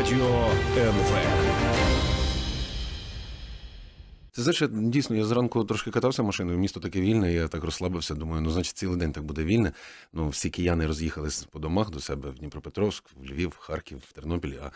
Радіо НВ. Це знаєш, дійсно, я зранку трошки катався машиною, місто таке вільне, я так розслабився, думаю, ну, значить, цілий день так буде вільне. Ну, всі кияни роз'їхалися по домах до себе в Дніпропетровськ, в Львів, в Харків, в Тернопіль. А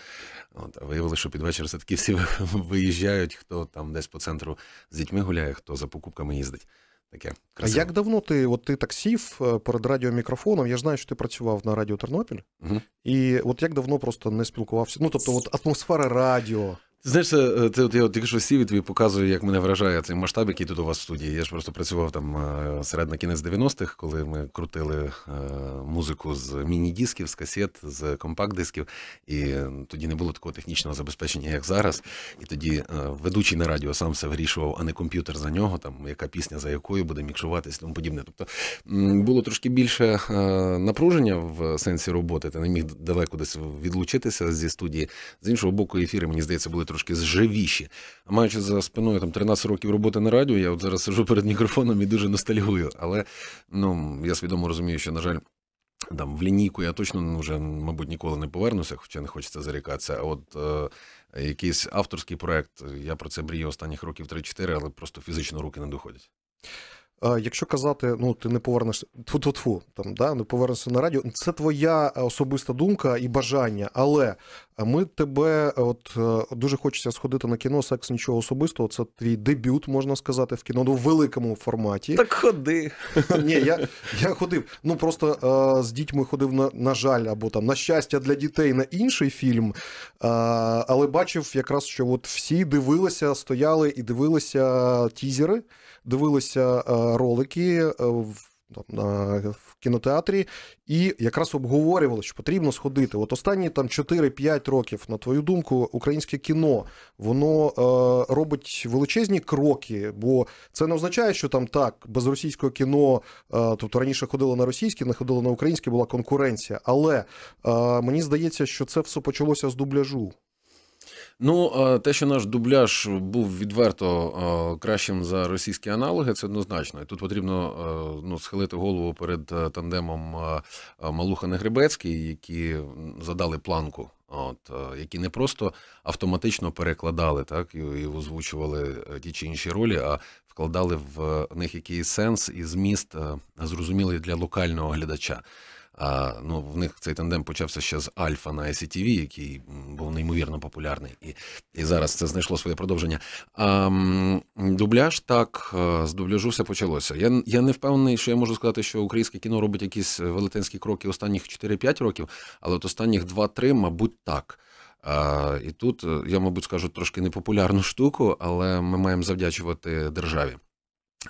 от, а виявилося, що під вечір все-таки всі виїжджають, хто там десь по центру з дітьми гуляє, хто за покупками їздить таке. красиве. А як давно ти от ти таксів сів е, перед радіомікрофоном? Я ж знаю, що ти працював на радіо Тернопіль, угу. і от як давно просто не спілкувався? Ну тобто, от атмосфера радіо. Знаєш, е, е, ти от я тільки що сів і тобі показую, як мене вражає цей масштаб, який тут у вас в студії. Я ж просто працював там е, серед на кінець 90-х, коли ми крутили музику з міні-дисків, з касет, з компакт-дисків. І тоді не було такого технічного забезпечення, як зараз. І тоді ведучий на радіо сам все вирішував, а не комп'ютер за нього, там яка пісня за якою буде мікшуватись, тому подібне. Тобто було трошки більше напруження в сенсі роботи. Ти не міг далеко десь відлучитися зі студії. З іншого боку, ефіри мені здається були трошки зживіші. А Маючи за спиною там 13 років роботи на радіо, я от зараз сижу перед мікрофоном і дуже ностальгую. Але ну я свідомо розумію, що на жаль. Там в лінійку я точно ну, вже, мабуть, ніколи не повернуся, хоча не хочеться зарікатися. А от е, якийсь авторський проект, я про це брію останніх років 3-4, але просто фізично руки не доходять. Е, якщо казати, ну ти не повернешся тфу тфу там да не повернешся на радіо, це твоя особиста думка і бажання. Але ми тебе, от е, дуже хочеться сходити на кіно, секс нічого особистого. Це твій дебют, можна сказати, в кіно ну, в великому форматі. Так ходи. Ні, я я ходив. Ну просто е, з дітьми ходив на на жаль, або там на щастя для дітей на інший фільм. Але бачив якраз, що от всі дивилися, стояли і дивилися тізери дивилися е, ролики е, в. Там в кінотеатрі, і якраз обговорювали, що потрібно сходити. От останні там 4-5 років, на твою думку, українське кіно воно е, робить величезні кроки, бо це не означає, що там так без російського кіно, е, тобто раніше ходило на російське, не ходило на українське, була конкуренція. Але е, мені здається, що це все почалося з дубляжу. Ну, те, що наш дубляж був відверто кращим за російські аналоги, це однозначно. І Тут потрібно ну, схилити голову перед е, тандемом Малуха Негребецький, які задали планку. От, які не просто автоматично перекладали, так і, і озвучували е, ті чи інші ролі, а вкладали в е, них якийсь сенс і зміст зрозумілий для локального глядача. А ну, в них цей тандем почався ще з Альфа на ICTV, який був неймовірно популярний, і і зараз це знайшло своє продовження. А, Дубляж так, е, з дубляжу все почалося. Я я не впевнений, що я можу сказати, що українське кіно робить якісь е, велетенські кроки останніх 4-5 років, але от останніх 2-3, мабуть, так. А, І тут е, я, мабуть, скажу трошки непопулярну штуку, але ми маємо завдячувати державі.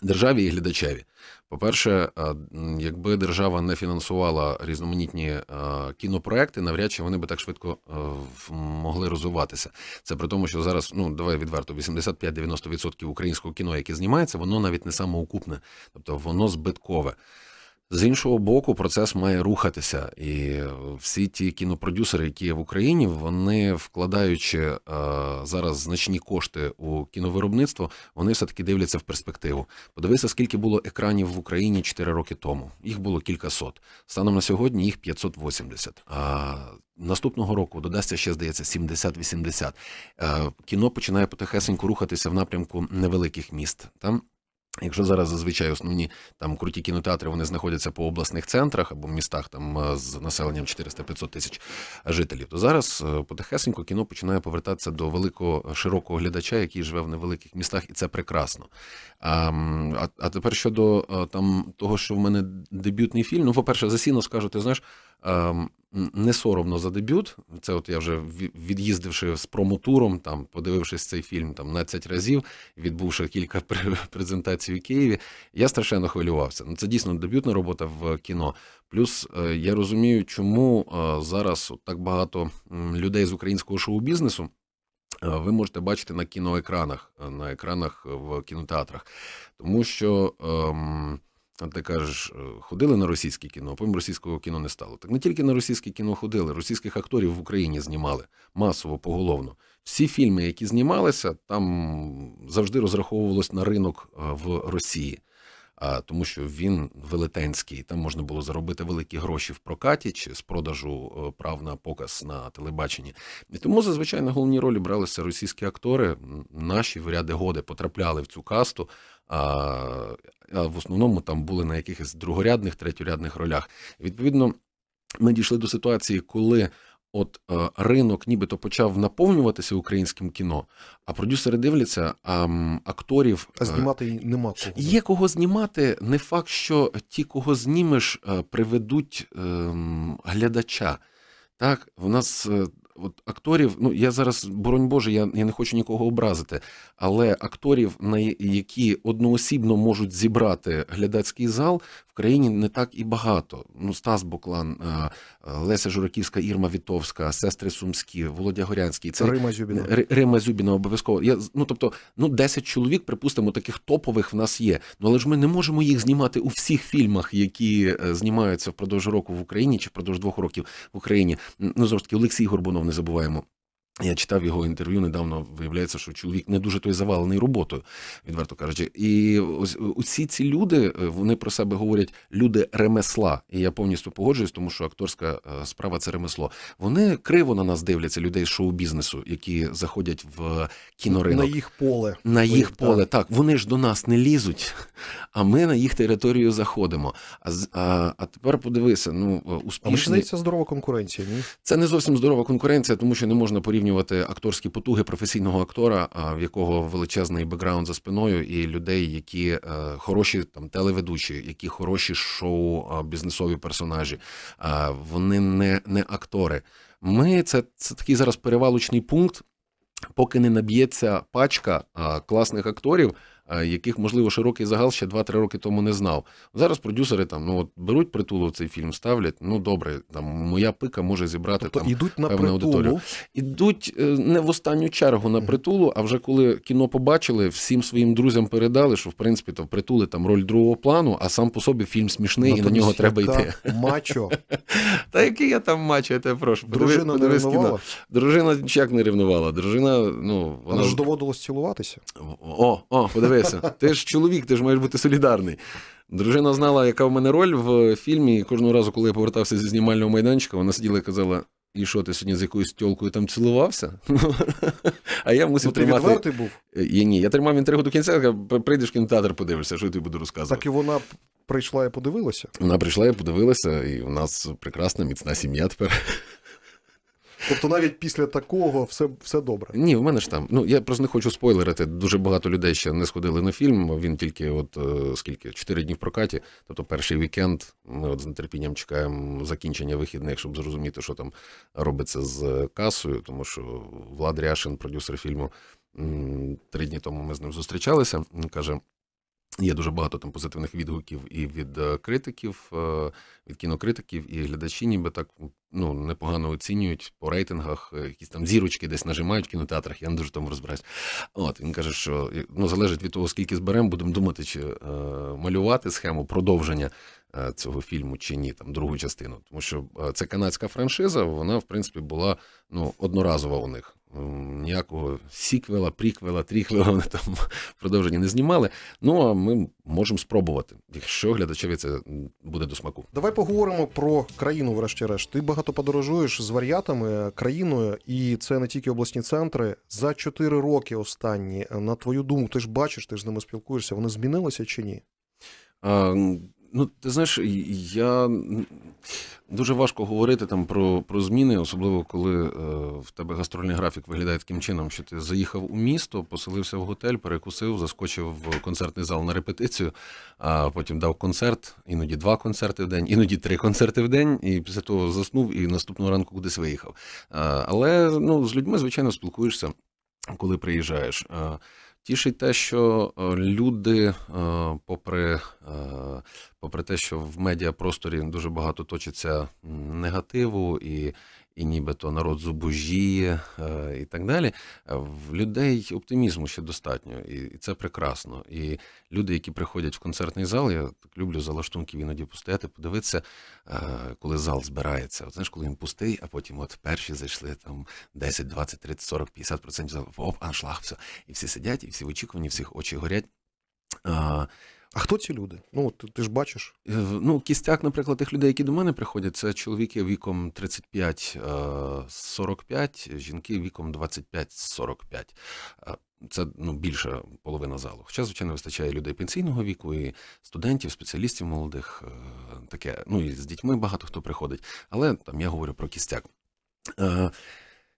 Державі і глядачеві, по-перше, е, якби держава не фінансувала різноманітні е, кінопроекти, навряд чи вони би так швидко е, могли розвиватися. Це при тому, що зараз, ну давай відверто, 85-90% українського кіно, яке знімається, воно навіть не самоукупне, тобто воно збиткове. З іншого боку, процес має рухатися, і всі ті кінопродюсери, які є в Україні, вони вкладаючи е, зараз значні кошти у кіновиробництво, вони все таки дивляться в перспективу. Подивися, скільки було екранів в Україні 4 роки тому. Їх було кількасот. Станом на сьогодні їх 580. А наступного року додасться ще здається 70-80. Е, кіно починає потихесенько рухатися в напрямку невеликих міст. Там Якщо зараз зазвичай основні там круті кінотеатри вони знаходяться по обласних центрах або в містах там е, з населенням 400-500 тисяч жителів, то зараз е, потихесенько кіно починає повертатися до великого широкого глядача, який живе в невеликих містах, і це прекрасно. А а, а тепер щодо е, там того, що в мене дебютний фільм, ну по перше, засіно скажу, ти знаєш. Ем, не соромно за дебют. Це от я вже від'їздивши з промотуром, там подивившись цей фільм там 12 разів, відбувши кілька презентацій у Києві. Я страшенно хвилювався. Ну це дійсно дебютна робота в кіно. Плюс е, я розумію, чому е, зараз так багато людей з українського шоу-бізнесу. Е, ви можете бачити на кіноекранах, на екранах в кінотеатрах, тому що. Ем... А ти кажеш, е, ходили на російське кіно, потім російського кіно не стало. Так не тільки на російське кіно ходили, російських акторів в Україні знімали масово, поголовно. Всі фільми, які знімалися, там завжди розраховувалось на ринок е, в Росії, тому що він велетенський. Там можна було заробити великі гроші в прокаті чи з продажу е, прав на показ на телебаченні. І тому зазвичай на головні ролі бралися російські актори. Наші в ряди годи потрапляли в цю касту а в основному там були на якихось другорядних, третьорядних ролях. Відповідно, ми дійшли до ситуації, коли. От е, ринок нібито почав наповнюватися українським кіно, а продюсери дивляться, а акторів а е, знімати нема кого. Є кого знімати. Не факт, що ті, кого знімеш, е, приведуть е, глядача. Так, в нас е, от акторів, ну я зараз, боронь Боже, я я не хочу нікого образити, але акторів, на які одноосібно можуть зібрати глядацький зал в країні не так і багато. Ну, Стас Буклан, е, Леся Жураківська, Ірма Вітовська, сестри Сумські, Володя Горянський, це Рима Зюбіна. Рима Зюбіна обов'язково. Я ну тобто, ну 10 чоловік, припустимо, таких топових в нас є. Ну але ж ми не можемо їх знімати у всіх фільмах, які е, знімаються впродовж року в Україні чи впродовж двох років в Україні. Ну знову Олексій Горбунов не забуваємо. Я читав його інтерв'ю. Недавно виявляється, що чоловік не дуже той завалений роботою, відверто кажучи. І ось е, усі ці люди е, вони про себе говорять люди ремесла. І я повністю погоджуюсь, тому що акторська е, справа це ремесло. Вони криво на нас дивляться, людей з шоу-бізнесу, які заходять в кіноринок. на їх поле. На їх так. поле так вони ж до нас не лізуть, а ми на їх територію заходимо. А а, а тепер подивися, ну успішний... А здається, здорова конкуренція. ні? Це не зовсім здорова конкуренція, тому що не можна порівняти порівнювати акторські потуги професійного актора, в якого величезний бекграунд за спиною, і людей, які е, хороші там телеведучі, які хороші шоу, бізнесові персонажі, вони не, не актори. Ми це, це такий зараз перевалочний пункт. Поки не наб'ється пачка класних акторів, Е, яких, можливо, широкий загал ще 2-3 роки тому не знав. Зараз продюсери там ну от беруть притулу цей фільм, ставлять. Ну добре, там моя пика може зібрати тобто, там ідуть на певну притулу. аудиторію. Ідуть е, не в останню чергу на притулу, а вже коли кіно побачили, всім своїм друзям передали, що в принципі то притули там роль другого плану, а сам по собі фільм смішний ну, і на нього треба йти. Мачо. Та який я там мачо, я тебе прошу. Дружина не ревнувала? Дружина ніяк не ревнувала. Дружина, ну вона ж доводилось цілуватися. О, о, подивись. Лариса, ти ж чоловік, ти ж маєш бути солідарний. Дружина знала, яка в мене роль в фільмі. і Кожного разу, коли я повертався зі знімального майданчика, вона сиділа і казала: і що ти сьогодні з якоюсь тілкою там цілувався? А я мусив ну, тримати... відвертий був? Е, і, ні, я тримав інтригу до кінця, я прийдеш в кінотеатр, подивишся, що я тобі буду розказувати. Так і вона прийшла і подивилася? Вона прийшла і подивилася, і в нас прекрасна, міцна сім'я тепер. Тобто навіть після такого все все добре. Ні, в мене ж там. Ну я просто не хочу спойлерити. Дуже багато людей ще не сходили на фільм. Він тільки, от е, скільки, чотири дні в прокаті. Тобто, перший вікенд. Ми от з нетерпінням чекаємо закінчення вихідних, щоб зрозуміти, що там робиться з касою, тому що Влад Ряшин, продюсер фільму, три дні тому ми з ним зустрічалися. Він каже: Є дуже багато там позитивних відгуків і від е, критиків, е, від кінокритиків, і глядачі, ніби так ну непогано оцінюють по рейтингах, е, якісь там зірочки десь нажимають в кінотеатрах. Я не дуже тому розбираюсь. От він каже, що ну залежить від того, скільки зберемо, будемо думати, чи е, малювати схему продовження е, цього фільму чи ні, там другу частину. Тому що е, це канадська франшиза, вона в принципі була ну одноразова у них ніякого сіквела, приквела, тріхвела вони там продовження не знімали. Ну а ми можемо спробувати, якщо глядачеві це буде до смаку. Давай поговоримо про країну, врешті-решт. Ти багато подорожуєш з варіатами е, країною, і це не тільки обласні центри. За чотири роки останні, е, на твою думку, ти ж бачиш, ти ж з ними спілкуєшся. Вони змінилися чи ні? Ну, ти знаєш, я дуже важко говорити там про про зміни, особливо коли е, в тебе гастрольний графік виглядає таким чином, що ти заїхав у місто, поселився в готель, перекусив, заскочив в концертний зал на репетицію, а потім дав концерт, іноді два концерти в день, іноді три концерти в день, і після того заснув і наступного ранку кудись виїхав. Е, але ну, з людьми, звичайно, спілкуєшся, коли приїжджаєш. Е, Тішить те, що е, люди, е, попри е, попри те, що в медіапросторі дуже багато точиться негативу і і нібито народ зубожіє е, і так далі. В людей оптимізму ще достатньо, і це прекрасно. І люди, які приходять в концертний зал, я так люблю за лаштунків іноді постояти, подивитися, е, коли зал збирається. От знаєш, коли він пустий, а потім от перші зайшли там 10, 20, 30, 40, 50% залу, оп, аншлаг, все. І всі сидять, і всі в очікуванні, всіх очі горять. Е, а хто ці люди? Ну ти, ти ж бачиш? Е, ну, кістяк, наприклад, тих людей, які до мене приходять, це чоловіки віком 35-45, е, жінки віком 25-45. Е, це ну більша половина залу. Хоча, звичайно, вистачає людей пенсійного віку, і студентів, спеціалістів молодих, таке. Ну і з дітьми багато хто приходить. Але там я говорю про кістяк.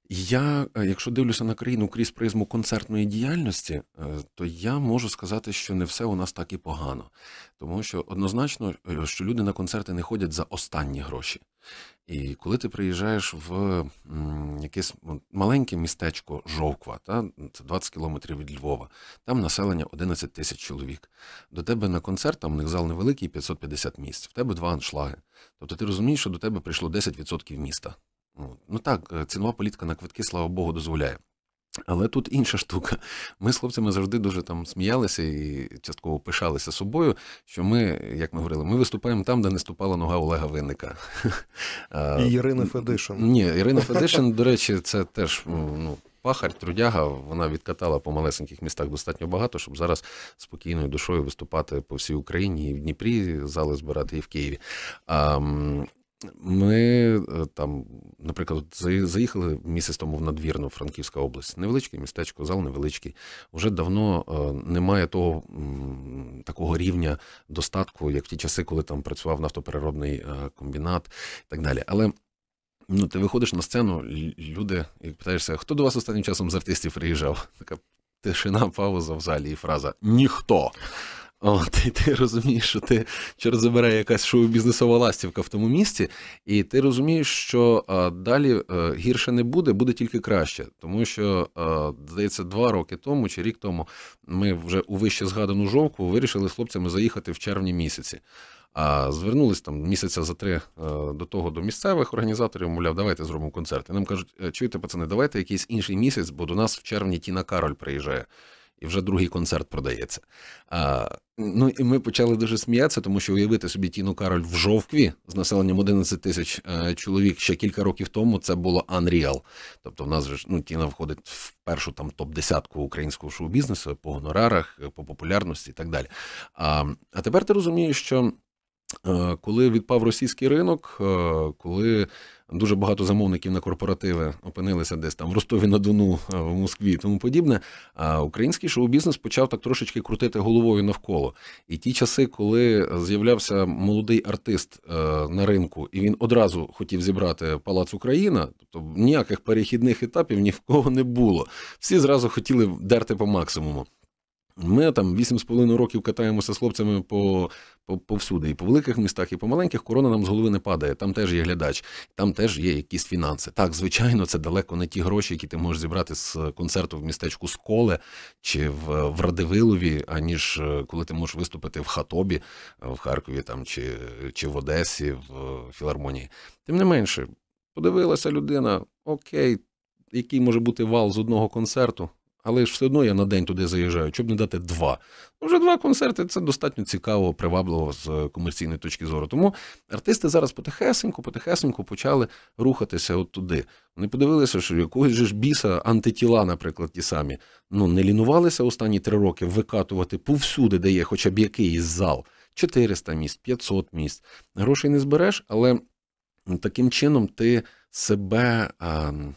Я, е, якщо дивлюся на країну крізь призму концертної діяльності, е, то я можу сказати, що не все у нас так і погано, тому що однозначно, е, що люди на концерти не ходять за останні гроші. І коли ти приїжджаєш в якесь маленьке містечко Жовква, та це 20 кілометрів від Львова, там населення 11 тисяч чоловік. До тебе на концерт, там у них зал невеликий, 550 місць, в тебе два аншлаги. Тобто ти розумієш, що до тебе прийшло 10% міста. Ну так, е, цінова політика на квитки, слава Богу, дозволяє. Але тут інша штука. Ми з хлопцями завжди дуже там сміялися і частково пишалися собою. Що ми, як ми говорили, ми виступаємо там, де не ступала нога Олега Винника. І Ірина Федишин. Ні, Ірина Федишин, до речі, це теж ну, пахар, трудяга. Вона відкатала по малесеньких містах достатньо багато, щоб зараз спокійною душою виступати по всій Україні і в Дніпрі, зали збирати і в Києві. Ми е, там, наприклад, заїхали місяць тому в надвірну Франківська область. Невеличке містечко, зал невеличкий. Уже давно е, немає того такого рівня достатку, як в ті часи, коли там працював нафтопереробний е, комбінат і так далі. Але ну, ти виходиш на сцену, люди, і питаєшся, хто до вас останнім часом з артистів приїжджав? Така тишина, пауза в залі і фраза Ніхто. О, ти, ти розумієш, що ти чи розбере якась шоу-бізнесова ластівка в тому місці, і ти розумієш, що а, далі а, е, гірше не буде, буде тільки краще. Тому що, а, здається, два роки тому чи рік тому ми вже у вище згадану жовку вирішили з хлопцями заїхати в червні місяці. А звернулись там місяця за три е, до того до місцевих організаторів, мовляв, давайте зробимо концерт. І Нам кажуть, «Е, чуєте, пацани, давайте якийсь інший місяць, бо до нас в червні Тіна Кароль приїжджає і вже другий концерт продається. А, Ну і ми почали дуже сміятися, тому що уявити собі Тіну Кароль в жовкві з населенням 11 тисяч е, чоловік ще кілька років тому. Це було Unreal. Тобто, в нас же ну, Тіна входить в першу там топ десятку українського шоу-бізнесу по гонорарах, по популярності і так далі. А, А тепер ти розумієш, що е, коли відпав російський ринок, е, коли Дуже багато замовників на корпоративи опинилися десь там в Ростові на Дону, в Москві і тому подібне. А український шоу-бізнес почав так трошечки крутити головою навколо. І ті часи, коли з'являвся молодий артист е, на ринку, і він одразу хотів зібрати Палац Україна, тобто ніяких перехідних етапів ні в кого не було. Всі зразу хотіли дерти по максимуму. Ми там 8,5 років катаємося з хлопцями по, по, повсюди, і по великих містах, і по маленьких корона нам з голови не падає. Там теж є глядач, там теж є якісь фінанси. Так, звичайно, це далеко не ті гроші, які ти можеш зібрати з концерту в містечку Сколе чи в, в Радивилові, аніж е, коли ти можеш виступити в Хатобі, е, в Харкові там чи, чи в Одесі, в е, філармонії. Тим не менше, подивилася людина, окей, який може бути вал з одного концерту. Але ж все одно я на день туди заїжджаю, щоб не дати два. Ну, вже два концерти це достатньо цікаво, привабливо з е, комерційної точки зору. Тому артисти зараз потихесеньку, потихесенько почали рухатися от туди. Вони подивилися, що якогось ж біса антитіла, наприклад, ті самі. Ну не лінувалися останні три роки викатувати повсюди, де є хоча б якийсь зал. 400 місць, 500 місць. Грошей не збереш, але таким чином ти себе. А, ем,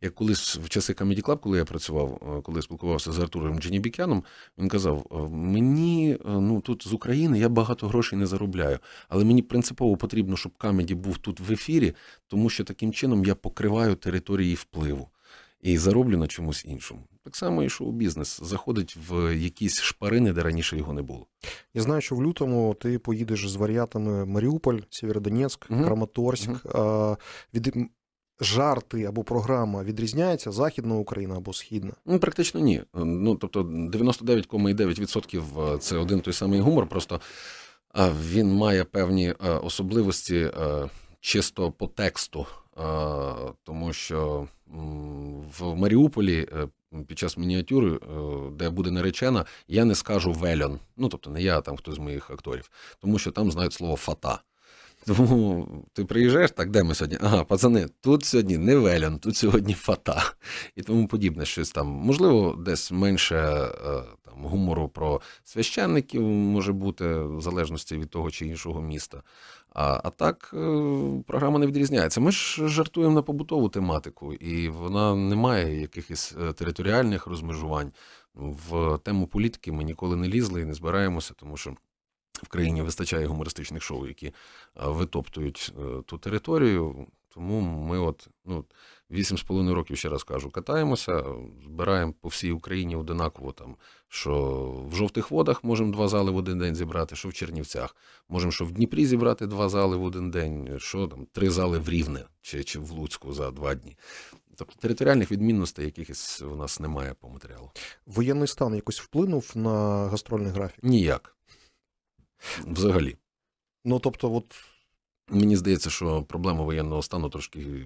як колись в часи Comedy Club, коли я працював, е, коли я спілкувався з Артуром Дженібікяном, він казав: «Е, мені е, ну тут з України я багато грошей не заробляю, але мені принципово потрібно, щоб камеді був тут в ефірі, тому що таким чином я покриваю території впливу. І зароблю на чомусь іншому. Так само і шоу-бізнес заходить в якісь шпарини, де раніше його не було. Я знаю, що в лютому ти поїдеш з варіатами Маріуполь, Сєвєродонецьк, угу. Краматорськ. Угу. Від жарти або програма відрізняється Західна Україна або Східна? Ну, практично ні. Ем, ну тобто 99,9% е, це один той самий гумор. Просто е, він має певні е, особливості чисто по тексту, тому що в Маріуполі. Під час мініатюри, де буде наречена, я не скажу вельон. Ну тобто, не я а там хтось з моїх акторів, тому що там знають слово фата. Тому ти приїжджаєш, так, де ми сьогодні? Ага, пацани, тут сьогодні не велян, тут сьогодні фата і тому подібне щось там. Можливо, десь менше е, там, гумору про священників може бути, в залежності від того чи іншого міста. А а так е, програма не відрізняється. Ми ж жартуємо на побутову тематику, і вона не має якихось е, територіальних розмежувань. В тему політики ми ніколи не лізли і не збираємося, тому що в країні вистачає гумористичних шоу, які е, витоптують е, ту територію. Тому ми от ну, 8,5 років, ще раз кажу, катаємося, збираємо по всій Україні одинаково, там, що в жовтих водах можемо два зали в один день зібрати, що в Чернівцях, можемо, що в Дніпрі зібрати два зали в один день, що там три зали в Рівне чи чи в Луцьку за два дні. Тобто територіальних відмінностей якихось у нас немає по матеріалу. Воєнний стан якось вплинув на гастрольний графік? Ніяк взагалі. Ну тобто, от. Мені здається, що проблему воєнного стану трошки е,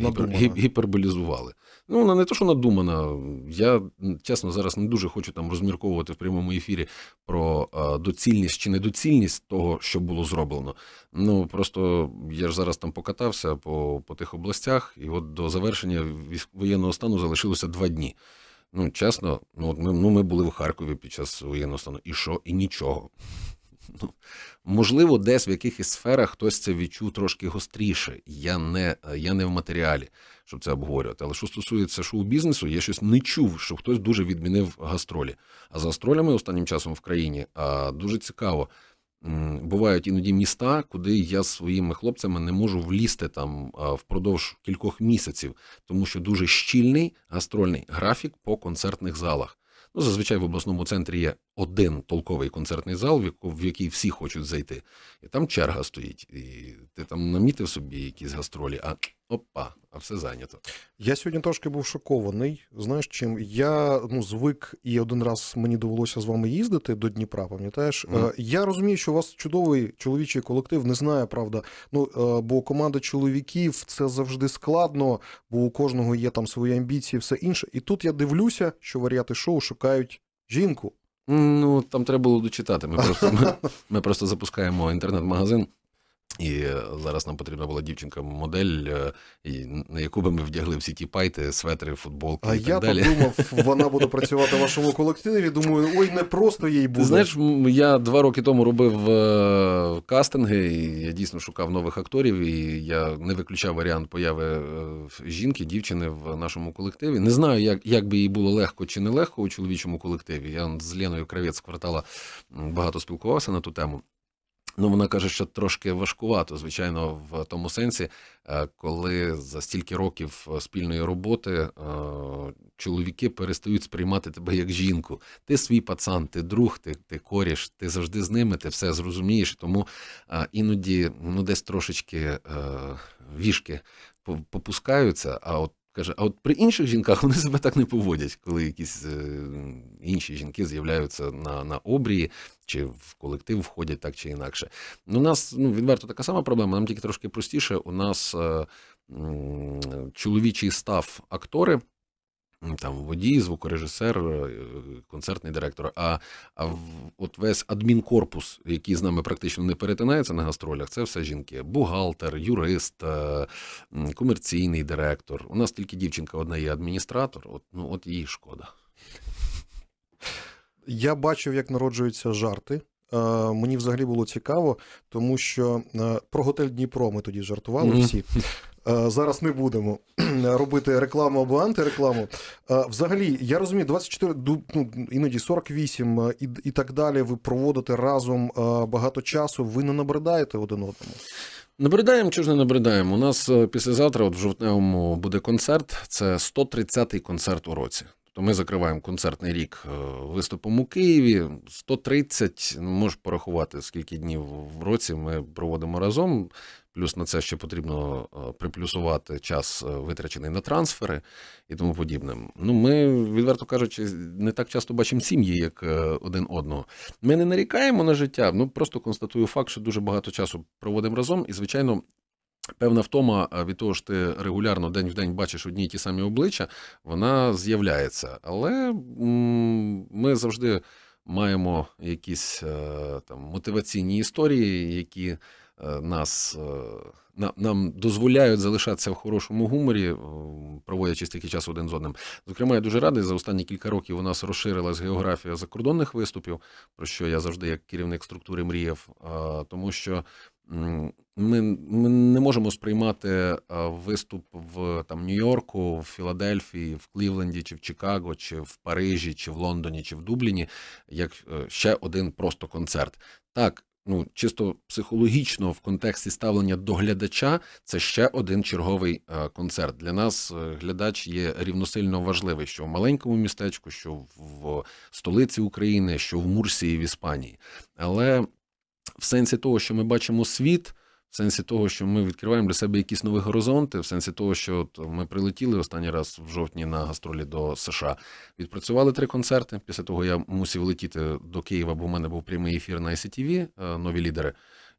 гіпер... гіперболізували. Ну, вона не то, що надумана. Я чесно зараз не дуже хочу там розмірковувати в прямому ефірі про е, доцільність чи недоцільність того, що було зроблено. Ну просто я ж зараз там покатався по, по тих областях, і от до завершення воєнного стану залишилося два дні. Ну, чесно, ну от ми ну, ми були в Харкові під час воєнного стану. І що, і нічого ну, можливо, десь в якихось сферах хтось це відчув трошки гостріше. Я не я не в матеріалі, щоб це обговорювати. Але що стосується шоу-бізнесу, я щось не чув, що хтось дуже відмінив гастролі. А з гастролями останнім часом в країні а, дуже цікаво. Бувають іноді міста, куди я з своїми хлопцями не можу влізти там впродовж кількох місяців, тому що дуже щільний гастрольний графік по концертних залах. Ну, зазвичай в обласному центрі є один толковий концертний зал, в який всі хочуть зайти. І там черга стоїть. І ти там намітив собі якісь гастролі, а опа, а все зайнято. Я сьогодні трошки був шокований. Знаєш чим? Я ну звик і один раз мені довелося з вами їздити до Дніпра, пам'ятаєш? Mm. Я розумію, що у вас чудовий чоловічий колектив, не знаю, правда. Ну е, бо команда чоловіків це завжди складно, бо у кожного є там свої амбіції, все інше. І тут я дивлюся, що варіати шоу шикарно шукають жінку. Ну там треба було дочитати. Ми просто ми, ми просто запускаємо інтернет-магазин. І зараз нам потрібна була дівчинка-модель, е, на яку би ми вдягли всі ті пайти, светри, футболки. А і так я далі. подумав, вона буде працювати в вашому колективі. Думаю, ой, не просто їй буде. Знаєш, я два роки тому робив е, кастинги, і я дійсно шукав нових акторів, і я не виключав варіант появи е, жінки, дівчини в нашому колективі. Не знаю, як як би їй було легко чи не легко у чоловічому колективі. Я з Леною Кравець з квартала багато спілкувався на ту тему. Ну, вона каже, що трошки важкувато, звичайно, в тому сенсі, е, коли за стільки років е, спільної роботи е, чоловіки перестають сприймати тебе як жінку. Ти свій пацан, ти друг, ти ти коріш, ти завжди з ними, ти все зрозумієш. Тому іноді ну десь трошечки вішки попускаються. А от Каже, а от при інших жінках вони себе так не поводять, коли якісь е, інші жінки з'являються на на обрії чи в колектив входять так чи інакше. Ну, У нас ну, відверто така сама проблема, нам тільки трошки простіше. У нас е, чоловічий став актори. Там водій, звукорежисер, е, концертний директор. А а от весь адмінкорпус, який з нами практично не перетинається на гастролях, це все жінки. Бухгалтер, юрист, е, комерційний директор. У нас тільки дівчинка одна є адміністратор. От, Ну от її шкода. Я бачив, як народжуються жарти. Е, мені взагалі було цікаво, тому що про готель Дніпро ми тоді жартували всі. Е, зараз не будемо робити рекламу або антирекламу. Е, взагалі, я розумію, 24, ну, іноді 48 е, і, і так далі. Ви проводите разом багато часу. Ви не набридаєте один одному. Набридаємо чи ж не набридаємо. У нас післязавтра, от в жовтневому, буде концерт. Це 130-й концерт у році то тобто ми закриваємо концертний рік е, виступом у Києві. 130, ну, можеш порахувати, скільки днів в році ми проводимо разом. Плюс на це ще потрібно е, приплюсувати час, е, витрачений на трансфери і тому подібне. Ну, ми, відверто кажучи, не так часто бачимо сім'ї, як один одного. Ми не нарікаємо на життя, ну просто констатую факт, що дуже багато часу проводимо разом, і, звичайно, Певна втома від того що ти регулярно день в день бачиш одні й ті самі обличчя, вона з'являється. Але ми завжди маємо якісь е, там мотиваційні історії, які е, нас е, нам дозволяють залишатися в хорошому гуморі, проводячи стільки часу один з одним. Зокрема, я дуже радий за останні кілька років у нас розширилась географія закордонних виступів, про що я завжди, як керівник структури, мріяв, тому що. Ми ми не можемо сприймати е, виступ в там Нью-Йорку, в Філадельфії, в Клівленді, чи в Чикаго, чи в Парижі, чи в Лондоні, чи в Дубліні як е, ще один просто концерт. Так, ну чисто психологічно в контексті ставлення до глядача це ще один черговий е, концерт. Для нас глядач є рівносильно важливий, що в маленькому містечку, що в столиці України, що в Мурсії в Іспанії, але в сенсі того, що ми бачимо світ в сенсі того, що ми відкриваємо для себе якісь нові горизонти, в сенсі того, що от ми прилетіли останній раз в жовтні на гастролі до США. Відпрацювали три концерти. Після того я мусив летіти до Києва, бо в мене був прямий ефір на ICTV, е, нові лідери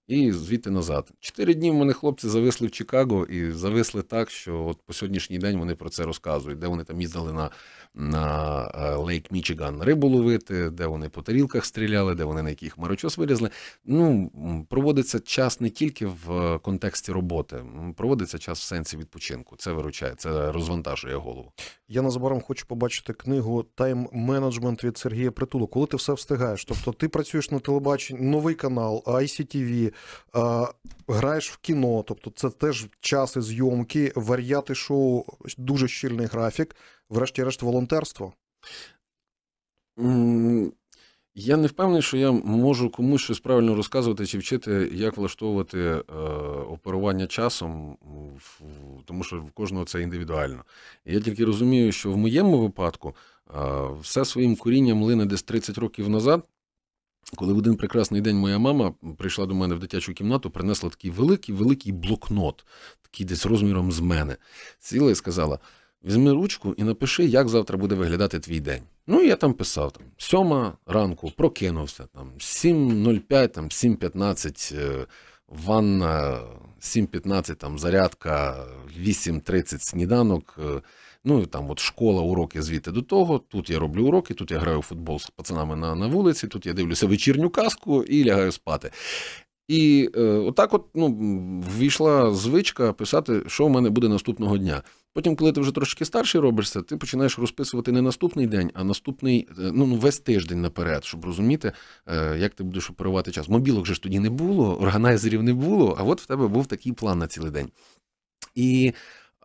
і звідти назад. Чотири дні в мене хлопці зависли в Чикаго і зависли так, що от по сьогоднішній день вони про це розказують, де вони там їздили на на е, Лейк Мічиган рибу ловити, де вони по тарілках стріляли, де вони на яких марочос вилізли. Ну, проводиться час не тільки в е, контексті роботи, проводиться час в сенсі відпочинку. Це виручає, це розвантажує голову. Я незабаром хочу побачити книгу Тайм-менеджмент від Сергія Притулу. Коли ти все встигаєш? Тобто ти працюєш на телебаченні, новий канал, ICTV, Е, граєш в кіно, тобто це теж часи, зйомки, вар'яти шоу, дуже щільний графік, врешті-решт, волонтерство. Я не впевнений, що я можу комусь щось правильно розказувати чи вчити, як влаштовувати е, оперування часом, в, тому що в кожного це індивідуально. Я тільки розумію, що в моєму випадку е, все своїм корінням лине десь 30 років назад коли в один прекрасний день моя мама прийшла до мене в дитячу кімнату, принесла такий великий-великий блокнот, такий десь розміром з мене, сіла і сказала: візьми ручку і напиши, як завтра буде виглядати твій день. Ну, я там писав там, сьома ранку, прокинувся, там 7.05, там 7.15, е, ванна, 7.15, там зарядка, 8.30 сніданок. Е, Ну, там от школа, уроки звідти до того. Тут я роблю уроки, тут я граю в футбол з пацанами на на вулиці, тут я дивлюся вечірню казку і лягаю спати. І е, отак от ну, ввійшла звичка писати, що в мене буде наступного дня. Потім, коли ти вже трошки старший робишся, ти починаєш розписувати не наступний день, а наступний е, ну, ну весь тиждень наперед, щоб розуміти, е, як ти будеш оперувати час. Мобілок же ж тоді не було, органайзерів не було, а от в тебе був такий план на цілий день. І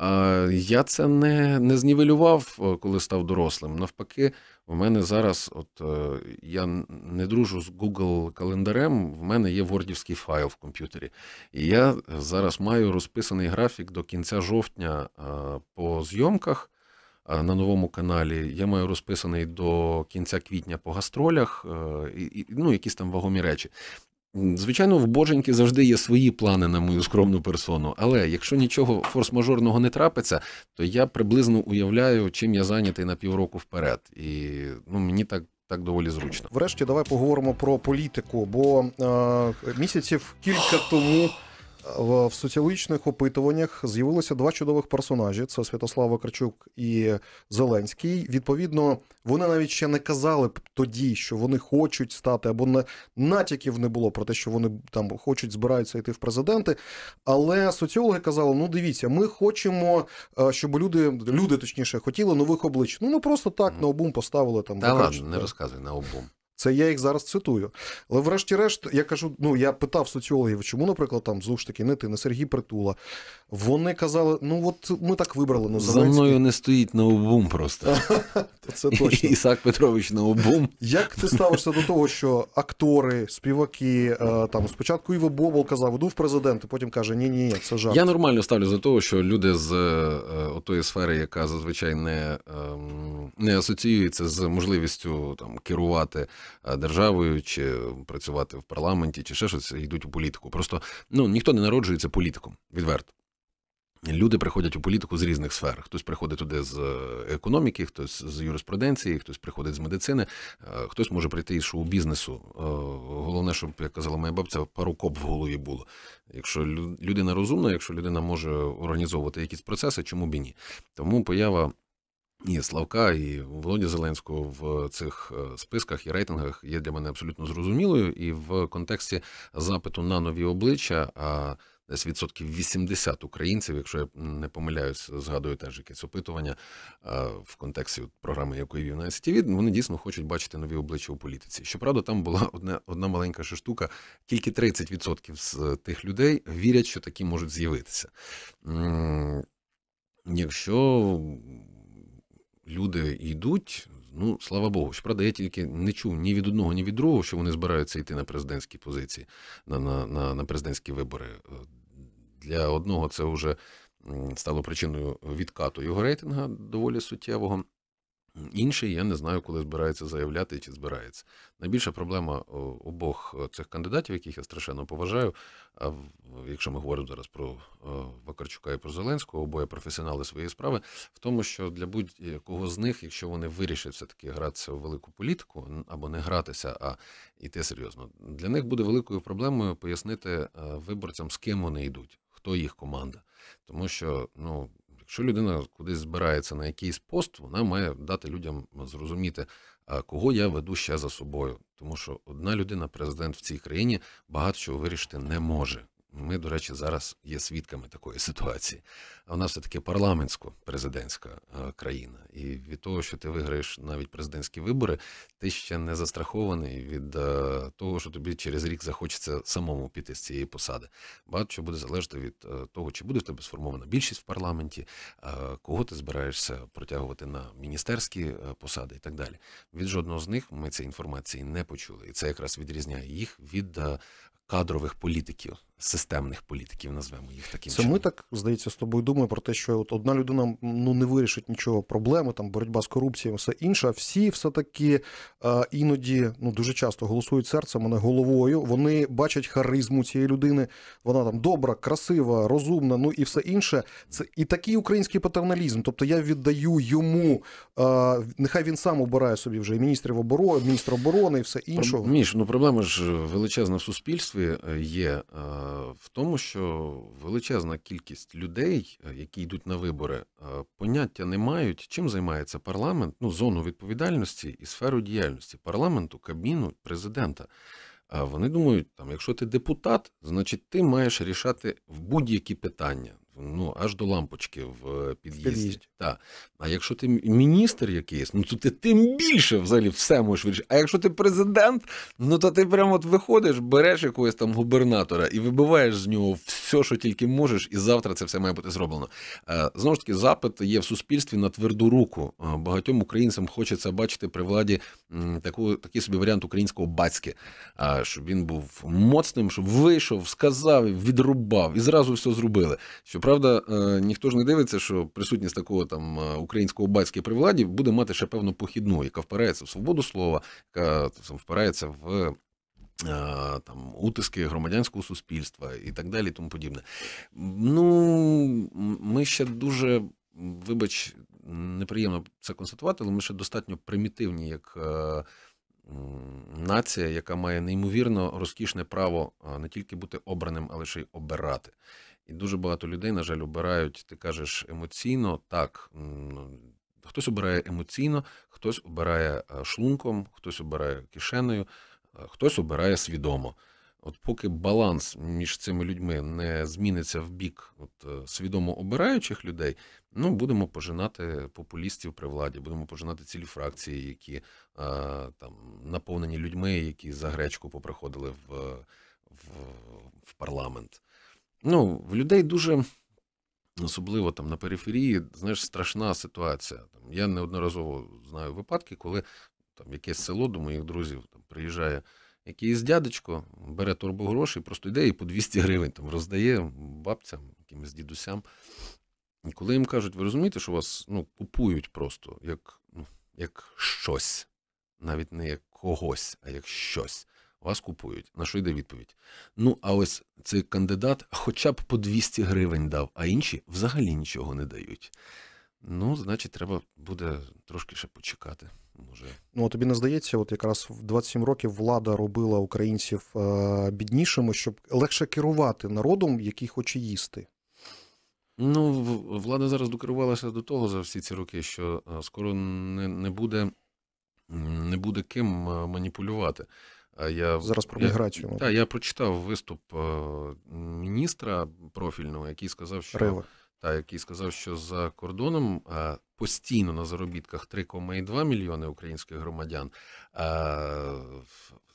я це не не знівелював, е, коли став дорослим. Навпаки, в мене зараз, от е, я не дружу з Google календарем, в мене є вордівський файл в комп'ютері. І я зараз маю розписаний графік до кінця жовтня е, по зйомках на новому каналі. Я маю розписаний до кінця квітня по гастролях, і, ну, якісь там вагомі речі. Звичайно, в боженьки завжди є свої плани на мою скромну персону, але якщо нічого форс-мажорного не трапиться, то я приблизно уявляю, чим я зайнятий на півроку вперед, і ну мені так. Так доволі зручно. Врешті, давай поговоримо про політику. Бо е, місяців кілька тому в соціологічних опитуваннях з'явилися два чудових персонажі: це Святослав Вакарчук і Зеленський. Відповідно, вони навіть ще не казали б тоді, що вони хочуть стати, або не натяків не було про те, що вони там хочуть збираються йти в президенти. Але соціологи казали: ну дивіться, ми хочемо, е, щоб люди, люди точніше, хотіли нових облич. Ну ми просто так на обум поставили там. Та ладно, не розказуй на обум. Це я їх зараз цитую. Але, врешті-решт, я кажу: ну я питав соціологів, чому, наприклад, там знову ж таки не ти, не Сергій Притула. Вони казали: ну от ми так вибрали. Ну, Зеленський. За мною не стоїть на обум просто. Це точно. Ісак Петрович на обум. Як ти ставишся до того, що актори, співаки е, там спочатку Іво Бобол казав, іду в президенти, потім каже, ні, ні, ні, це жарт. Я нормально ставлю до того, що люди з е, е, отої сфери, яка зазвичай ем, не асоціюється з можливістю там керувати. Е, державою, чи е, працювати в парламенті, чи ще щось йдуть у політику. Просто ну ніхто не народжується політиком відверто. Люди приходять у політику з різних сфер. Хтось приходить туди з е, економіки, хтось з юриспруденції, хтось приходить з медицини, хтось може прийти із шоу-бізнесу. Головне, щоб як казала моя бабця, пару коп в голові було. Якщо людина розумна, якщо людина може організовувати якісь процеси, чому б і ні? Тому поява і Славка, і Володя Зеленського в цих е, списках і рейтингах є для мене абсолютно зрозумілою. І в контексті запиту на нові обличчя. а Десь відсотків 80 українців, якщо я не помиляюсь, згадую теж якісь опитування е, в контексті програми, якої вів на СТВ, вони дійсно хочуть бачити нові обличчя у політиці. Щоправда, там була одна одна маленька штука. Тільки 30% з е, тих людей вірять, що такі можуть з'явитися. Якщо люди йдуть. Ну, слава Богу, щоправда, я тільки не чув ні від одного, ні від другого, що вони збираються йти на президентські позиції, на, на, на, на президентські вибори. Е, для одного це вже стало причиною відкату його рейтинга доволі суттєвого. Інший я не знаю, коли збирається заявляти чи збирається. Найбільша проблема обох е, цих кандидатів, яких я страшенно поважаю. А якщо ми говоримо зараз про Вакарчука і про Зеленського, обоє професіонали своєї справи, в тому, що для будь-якого з них, якщо вони вирішать все таки гратися у велику політику або не гратися, а йти серйозно, для них буде великою проблемою пояснити е, виборцям, з ким вони йдуть, хто їх команда, тому що ну. Якщо людина кудись збирається на якийсь пост, вона має дати людям зрозуміти, кого я веду ще за собою. Тому що одна людина, президент в цій країні, багато чого вирішити не може. Ми, до речі, зараз є свідками такої ситуації. А у нас все таки парламентсько-президентська е, країна. І від того, що ти виграєш навіть президентські вибори, ти ще не застрахований від е, того, що тобі через рік захочеться самому піти з цієї посади. Багато що буде залежати від е, того, чи буде в тебе сформована більшість в парламенті, кого ти збираєшся протягувати на міністерські посади і так далі. Від жодного з них ми цієї інформації не почули, і це якраз відрізняє їх від кадрових політиків, системних політиків, назвемо їх таким Це чином. ми так здається з тобою думаємо про те, що от одна людина ну не вирішить нічого проблеми, там боротьба з корупцією, все інше. Всі все таки е, іноді ну дуже часто голосують серцем, а не головою. Вони бачать харизму цієї людини. Вона там добра, красива, розумна. Ну і все інше. Це і такий український патерналізм. Тобто я віддаю йому. Е, нехай він сам обирає собі вже міністрів оборони, міністр оборони і все іншого. Між ну проблема ж е, величезна в суспільстві плюси е, є е, в тому, що величезна кількість людей, е, які йдуть на вибори, поняття не мають, чим займається парламент, ну, зону відповідальності і сферу діяльності парламенту, кабіну, президента. вони думають, там, якщо ти депутат, значить ти маєш рішати в будь-які питання ну аж до лампочки в е, під'їзді. та А якщо ти міністр якийсь, ну то ти тим більше взагалі все можеш вирішити. А якщо ти президент, ну то ти прямо от виходиш, береш якогось там губернатора і вибиваєш з нього все, що тільки можеш, і завтра це все має бути зроблено. Е, знову ж таки, запит є в суспільстві на тверду руку. Е, багатьом українцям хочеться бачити при владі таку, такий собі варіант українського бацьки, щоб він був моцним, щоб вийшов, сказав, відрубав і зразу все зробили. Щоправда, е, ніхто ж не дивиться, що присутність такого там е, українського бацьки при владі буде мати ще певну похідну, яка впирається в свободу слова, яка там, тобто, впирається в. Е, там утиски громадянського суспільства і так далі, і тому подібне. Ну ми ще дуже, вибач, неприємно це констатувати, але ми ще достатньо примітивні як е, нація, яка має неймовірно розкішне право е, не тільки бути обраним, але ще й обирати. І дуже багато людей, на жаль, обирають, ти кажеш, емоційно так. Ну, хтось обирає емоційно, хтось обирає е, шлунком, хтось обирає кишеною, хтось обирає свідомо. От поки баланс між цими людьми не зміниться в бік от, е, свідомо обираючих людей, ну будемо пожинати популістів при владі, будемо пожинати цілі фракції, які а, е, там наповнені людьми, які за гречку поприходили в, в, в парламент. Ну, в людей дуже. Особливо там на периферії, знаєш, страшна ситуація. Там Я неодноразово знаю випадки, коли там якесь село до моїх друзів там приїжджає якийсь дядечко бере торбу грошей, просто йде і по 200 гривень там роздає бабцям, якимось дідусям. І коли їм кажуть, ви розумієте, що вас ну, купують просто як, ну, як щось, навіть не як когось, а як щось. Вас купують. На що йде відповідь? Ну, а ось цей кандидат хоча б по 200 гривень дав, а інші взагалі нічого не дають. Ну, значить, треба буде трошки ще почекати. Може. Ну, тобі не здається, от якраз в 27 років влада робила українців е- біднішими, щоб легше керувати народом, який хоче їсти. Ну, влада зараз докерувалася до того за всі ці роки, що е, скоро не не буде не буде ким е, маніпулювати. Я, Зараз про міграцію. Я, та, я прочитав виступ е, міністра профільного, який сказав, що Рива та який сказав, що за кордоном е, постійно на заробітках 3,2 мільйони українських громадян е,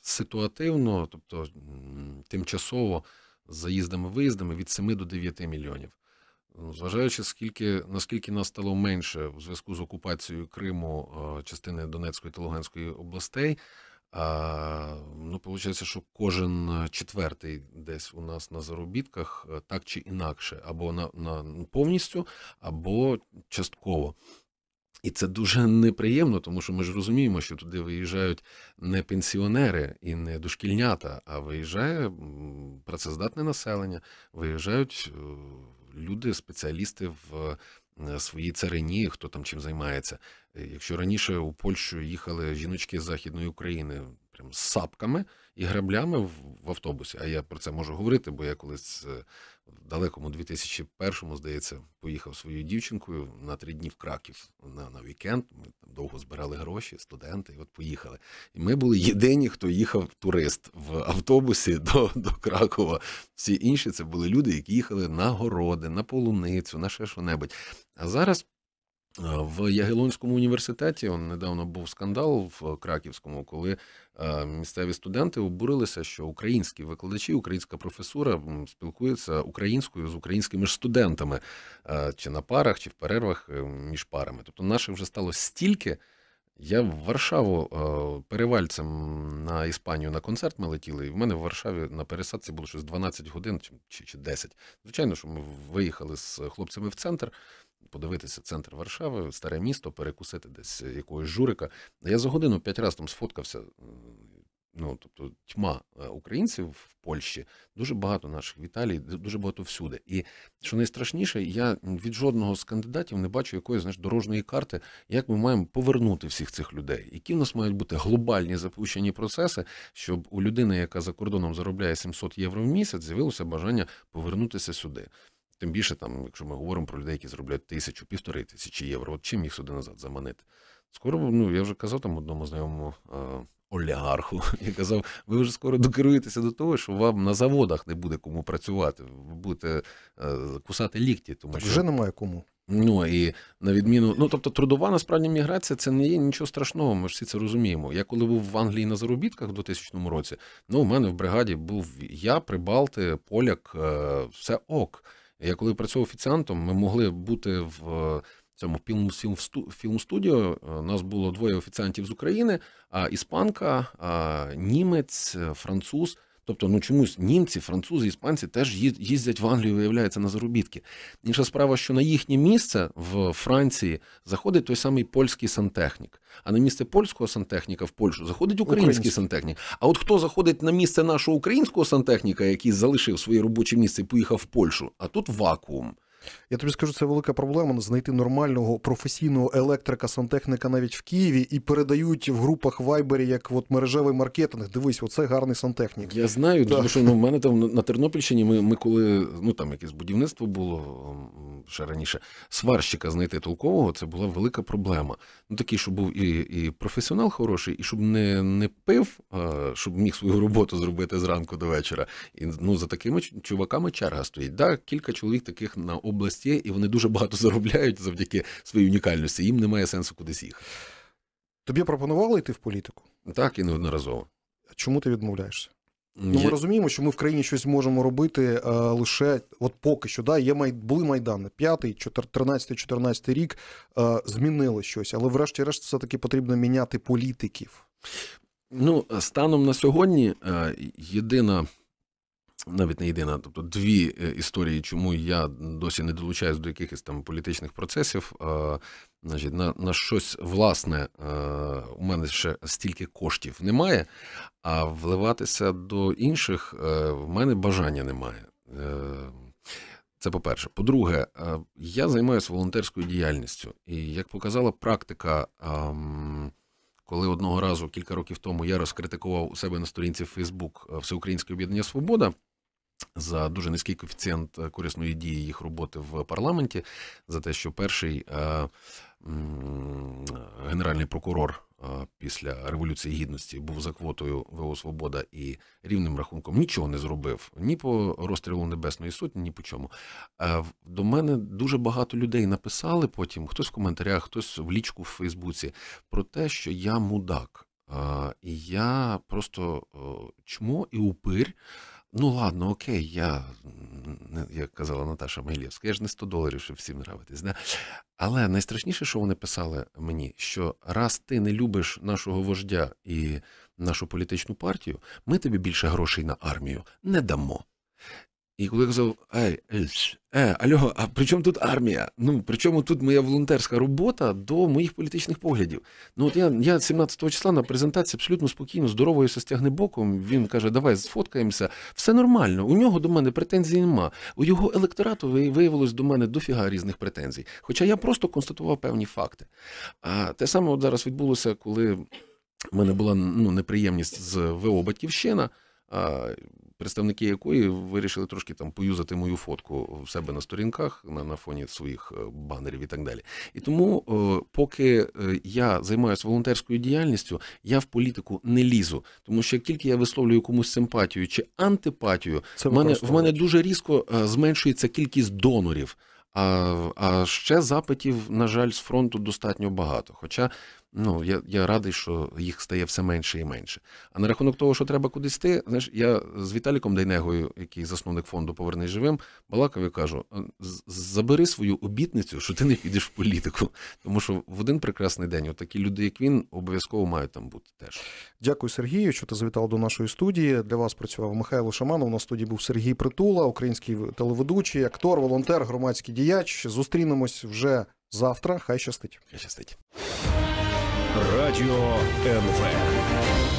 ситуативно, тобто тимчасово з заїздами-виїздами від 7 до 9 мільйонів. Ну, зважаючи, скільки наскільки нас стало менше в зв'язку з окупацією Криму е, частини Донецької та Луганської областей, а, Ну, Получається, що кожен четвертий десь у нас на заробітках э, так чи інакше, або на, на ну, повністю, або частково. І це дуже неприємно, тому що ми ж розуміємо, що туди виїжджають не пенсіонери і не дошкільнята, а виїжджає працездатне населення, виїжджають е, люди, спеціалісти в Е, своїй царині, хто там чим займається. Е, якщо раніше у Польщу їхали жіночки з Західної України прям з сапками і граблями в автобусі, а я про це можу говорити, бо я колись е, в далекому 2001-му, здається, поїхав своєю дівчинкою на три дні в Краків на на вікенд. Ми там довго збирали гроші, студенти. і От поїхали. І ми були єдині, хто їхав турист в автобусі до до Кракова. Всі інші це були люди, які їхали на городи, на полуницю, на ще що небудь. А зараз в Ягелонському університеті он, недавно був скандал в Краківському, коли місцеві студенти обурилися, що українські викладачі, українська професура спілкуються українською з українськими ж студентами чи на парах, чи в перервах е, між парами. Тобто, наше вже стало стільки. Я в Варшаву перевальцем на Іспанію на концерт ми летіли, і в мене в Варшаві на пересадці було щось 12 годин чи чи 10. Звичайно, що ми виїхали з хлопцями в центр подивитися центр Варшави, старе місто, перекусити десь якогось журика. Я за годину п'ять разів там сфоткався. Ну, тобто, тьма е, українців в Польщі дуже багато наших віталій, дуже багато всюди. І що найстрашніше, я від жодного з кандидатів не бачу якоїсь знаєш, дорожньої карти, як ми маємо повернути всіх цих людей, які в нас мають бути глобальні запущені процеси, щоб у людини, яка за кордоном заробляє 700 євро в місяць, з'явилося бажання повернутися сюди. Тим більше, там, якщо ми говоримо про людей, які заробляють тисячу, півтори тисячі євро, от чим їх сюди назад заманити? Скоро, ну я вже казав там одному знайомому е, олігарху, я казав, ви вже скоро докеруєтеся до того, що вам на заводах не буде кому працювати, ви будете е, кусати лікті. Тому так що... вже немає кому. Ну і на відміну, ну тобто, трудова насправді міграція це не є нічого страшного. Ми ж всі це розуміємо. Я коли був в Англії на заробітках в 2000 році, ну у мене в бригаді був я, Прибалти, Поляк, е, все ок. Я коли працював офіціантом, ми могли бути в е, цьому фільм-студіо. Е, нас було двоє офіціантів з України: іспанка, німець, е, француз. Тобто, ну чомусь німці, французи, іспанці теж їздять в Англію, виявляється, на заробітки. Інша справа, що на їхнє місце в Франції заходить той самий польський сантехнік, а на місце польського сантехніка в Польщу заходить український, український. сантехнік. А от хто заходить на місце нашого українського сантехніка, який залишив своє робоче місце і поїхав в Польщу, а тут вакуум. Я тобі скажу, це велика проблема знайти нормального професійного електрика, сантехніка навіть в Києві і передають в групах Viber, як от мережевий маркетинг. Дивись, оце гарний сантехнік. Я знаю, тому що ну, в мене там на Тернопільщині ми ми коли ну там якесь будівництво було, ще раніше сварщика знайти толкового, це була велика проблема. Ну такий, щоб був і і професіонал хороший, і щоб не не пив, а, щоб міг свою роботу зробити зранку до вечора. І ну за такими чуваками черга стоїть. Да, Кілька чоловік таких на області, і вони дуже багато заробляють завдяки своїй унікальності. Їм немає сенсу кудись їхати. Тобі пропонували йти в політику? Так, і неодноразово. Чому ти відмовляєшся? Ну, Ми розуміємо, що ми в країні щось можемо робити е, лише от поки що. Да, є май, були майдани. П'ятий, 13 14 рік е, змінили щось, але врешті-решт, все таки потрібно міняти політиків. Ну, станом на сьогодні е, єдина. Навіть не єдина, тобто дві е, історії, чому я досі не долучаюсь до якихось там політичних процесів. Е, значить, на на щось власне, е, у мене ще стільки коштів немає, а вливатися до інших е, в мене бажання немає. Е, це по-перше. По-друге, е, я займаюся волонтерською діяльністю. І як показала практика, ем, коли одного разу кілька років тому я розкритикував у себе на сторінці Фейсбук Всеукраїнське об'єднання Свобода за дуже низький коефіцієнт е, корисної дії їх роботи в парламенті, за те, що перший е, генеральний прокурор. Е, після революції гідності був за квотою ВО Свобода і рівним рахунком нічого не зробив ні по розстрілу Небесної Сотні, ні по чому. До мене дуже багато людей написали потім, хтось в коментарях, хтось в лічку в Фейсбуці, про те, що я мудак. І я просто чмо і упирь. Ну, ладно, окей, я, як казала Наташа Майлєвська, я ж не 100 доларів, щоб всім нравитись. Да? Але найстрашніше, що вони писали мені, що раз ти не любиш нашого вождя і нашу політичну партію, ми тобі більше грошей на армію не дамо. І коли я казав, ей, е, Альо, а при чому тут армія? Ну, при чому тут моя волонтерська робота до моїх політичних поглядів? Ну, от я я 17 числа на презентації абсолютно спокійно, здороваюся з боком. Він каже, давай сфоткаємося. Все нормально. У нього до мене претензій нема. У його електорату виявилось до мене дофіга різних претензій. Хоча я просто констатував певні факти. А те саме от зараз відбулося, коли в мене була ну, неприємність з ВО Батьківщина представники якої вирішили трошки там поюзати мою фотку в себе на сторінках на, на фоні своїх е, банерів і так далі. І тому, е, поки е, я займаюся волонтерською діяльністю, я в політику не лізу, тому що як тільки я висловлюю комусь симпатію чи антипатію, Це в мене в мене дуже різко зменшується кількість донорів. А а ще запитів, на жаль, з фронту достатньо багато. Хоча ну я я радий, що їх стає все менше і менше. А на рахунок того, що треба кудись йти, знаєш, я з Віталіком Дейнегою, який засновник фонду Повернись живим, балакав і кажу: «Е, забери свою обітницю, що ти не підеш в політику. Тому що в один прекрасний день, отакі люди, як він, обов'язково мають там бути теж. Дякую, Сергію, що ти завітав до нашої студії. Для вас працював Михайло Шаманов. На студії був Сергій Притула, український телеведучий, актор, волонтер, громадський діяч. Зустрінемось вже завтра. Хай щастить. Хай щастить. Радіо НВ.